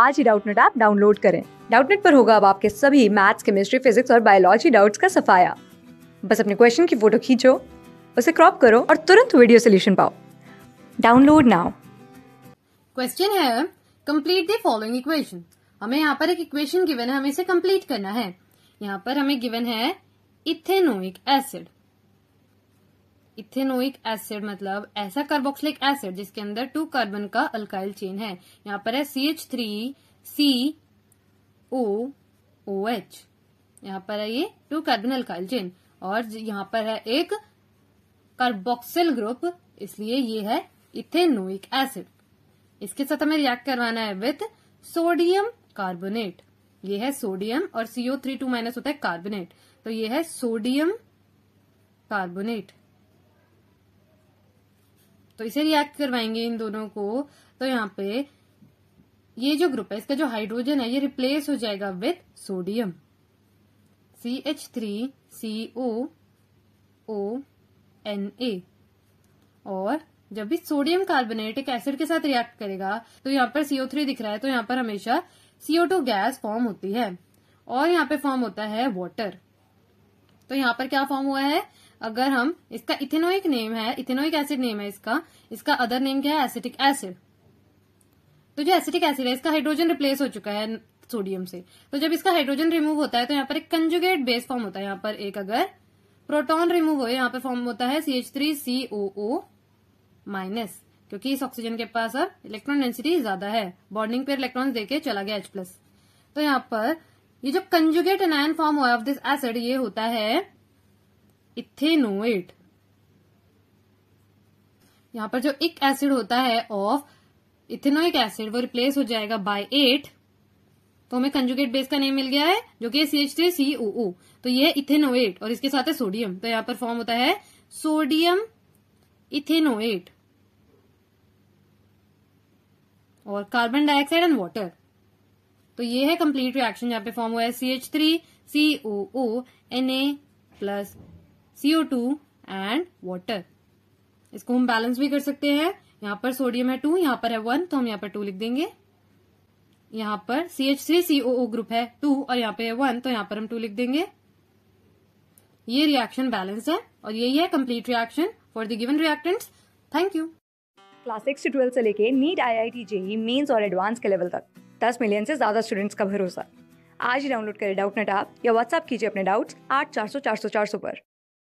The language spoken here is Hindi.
आज ही डाउटनेट ऐप डाउनलोड करें डाउटनेट पर होगा अब आपके सभी मैथ्स केमिस्ट्री फिजिक्स और बायोलॉजी डाउट्स का सफाया बस अपने क्वेश्चन की फोटो खींचो उसे क्रॉप करो और तुरंत वीडियो सोल्यूशन पाओ डाउनलोड नाउ क्वेश्चन है कम्प्लीट द फॉलोइंग इक्वेशन हमें यहाँ पर एक इक्वेशन गिवन है हमें इसे कम्प्लीट करना है यहाँ पर हमें गिवन है इथेनोइक एसिड इथेनोइक एसिड मतलब ऐसा कार्बोक्सिलिक एसिड जिसके अंदर टू कार्बन का अल्काइल चेन है यहाँ पर है C H three C O O H यहाँ पर है ये टू कार्बन अल्काइल चेन और यहाँ पर है एक कार्बोक्सिल ग्रुप इसलिए ये है इथेनोइक एसिड इसके साथ हमें रिएक्ट करवाना है विथ सोडियम कार्बोनेट ये है सोडियम और सीओ थ्री टू माइनस होता है कार्बोनेट तो ये है सोडियम कार्बोनेट तो इसे रिएक्ट करवाएंगे इन दोनों को तो यहाँ पे ये जो ग्रुप है इसका जो हाइड्रोजन है ये रिप्लेस हो जाएगा with sodium C H three C O O N A और जब भी सोडियम कार्बोनेट एक एसिड के साथ रिएक्ट करेगा तो यहाँ पर सीओ थ्री दिख रहा है तो यहाँ पर हमेशा सीओ टू गैस फॉर्म होती है और यहाँ पे फॉर्म होता है वॉटर तो यहाँ पर क्या फॉर्म हुआ है अगर हम इसका इथेनोइक नेम है इथेनोइक एसिड नेम है इसका इसका अदर नेम क्या है एसिटिक एसिड तो जो एसिटिक एसिड है इसका हाइड्रोजन रिप्लेस हो चुका है सोडियम से तो जब इसका हाइड्रोजन रिमूव होता है तो यहाँ पर एक कंजुगेट बेस फॉर्म होता है यहाँ पर एक अगर प्रोटॉन रिमूव हो यहाँ पर फॉर्म होता है C H three C O O minus क्योंकि इस ऑक्सीजन के पास अब इलेक्ट्रॉन डेंसिटी ज्यादा है बॉन्डिंग पे इलेक्ट्रॉन देके चला गया एच प्लस तो यहाँ पर ये जो कंजुगेट एनायन फॉर्म हुआ ऑफ दिस एसिड ये होता है इथेनोएट यहां पर जो एक एसिड होता है ऑफ इथेनोइक एसिड वो रिप्लेस हो जाएगा बाय एट तो हमें कंजुगेट बेस का नेम मिल गया है जो कि सी एच थ्री सी ओ ओ तो ये इथेनोएट और इसके साथ है सोडियम तो यहाँ पर फॉर्म होता है सोडियम इथेनोएट और कार्बन डाइऑक्साइड एंड वाटर तो ये है कंप्लीट रिएक्शन यहाँ पे फॉर्म हुआ है C H three C O O N A plus CO two and water इसको हम बैलेंस भी कर सकते हैं यहाँ पर सोडियम है टू यहाँ पर है वन तो हम यहाँ पर टू लिख देंगे यहाँ पर C H three CO group है टू और यहाँ पर है वन तो यहाँ पर हम टू लिख देंगे ये रिएक्शन बैलेंस है और यही है complete reaction for the given reactant thank you class six to twelfth से लेके NEET I I T JEE mains और एडवांस के लेवल तक दस मिलियन से ज्यादा स्टूडेंट्स का भरोसा आज ही डाउनलोड करें डाउट नेट आप या व्हाट्सअप कीजिए अपने डाउट्स आठ चार सौ चार सौ चार सौ पर